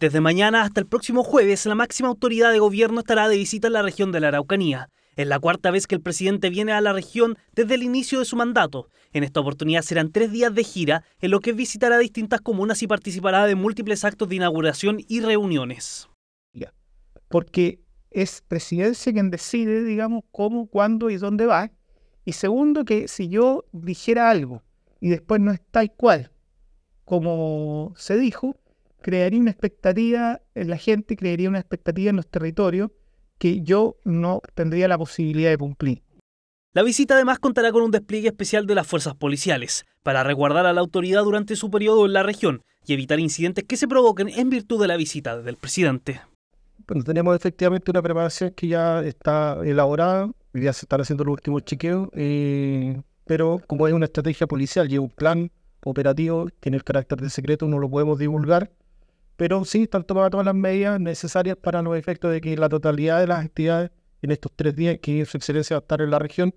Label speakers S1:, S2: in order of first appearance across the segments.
S1: Desde mañana hasta el próximo jueves, la máxima autoridad de gobierno estará de visita en la región de la Araucanía. Es la cuarta vez que el presidente viene a la región desde el inicio de su mandato. En esta oportunidad serán tres días de gira, en lo que visitará distintas comunas y participará de múltiples actos de inauguración y reuniones.
S2: Porque es presidencia quien decide, digamos, cómo, cuándo y dónde va. Y segundo, que si yo dijera algo y después no es tal cual como se dijo, crearía una expectativa en eh, la gente, crearía una expectativa en los territorios que yo no tendría la posibilidad de cumplir.
S1: La visita además contará con un despliegue especial de las fuerzas policiales para resguardar a la autoridad durante su periodo en la región y evitar incidentes que se provoquen en virtud de la visita del presidente.
S3: Bueno, tenemos efectivamente una preparación que ya está elaborada, ya se están haciendo los últimos chequeos, eh, pero como es una estrategia policial lleva un plan operativo, que tiene el carácter de secreto, no lo podemos divulgar pero sí están tomadas todas las medidas necesarias para los efectos de que la totalidad de las actividades en estos tres días que su excelencia va a estar en la región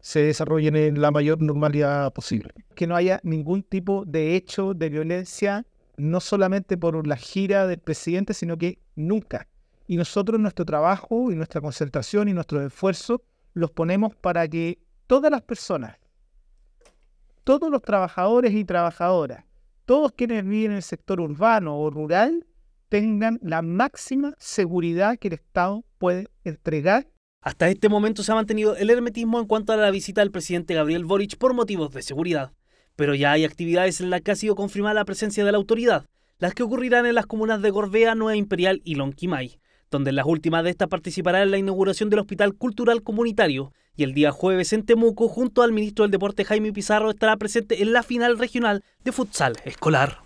S3: se desarrollen en la mayor normalidad posible. Que
S2: no haya ningún tipo de hecho de violencia, no solamente por la gira del presidente, sino que nunca. Y nosotros nuestro trabajo y nuestra concertación y nuestros esfuerzos los ponemos para que todas las personas, todos los trabajadores y trabajadoras, todos quienes viven en el sector urbano o rural tengan la máxima seguridad que el Estado puede entregar.
S1: Hasta este momento se ha mantenido el hermetismo en cuanto a la visita del presidente Gabriel Boric por motivos de seguridad, pero ya hay actividades en las que ha sido confirmada la presencia de la autoridad, las que ocurrirán en las comunas de Gorbea, Nueva Imperial y Lonquimay donde las últimas de estas participará en la inauguración del Hospital Cultural Comunitario. Y el día jueves en Temuco, junto al ministro del Deporte Jaime Pizarro, estará presente en la final regional de futsal escolar.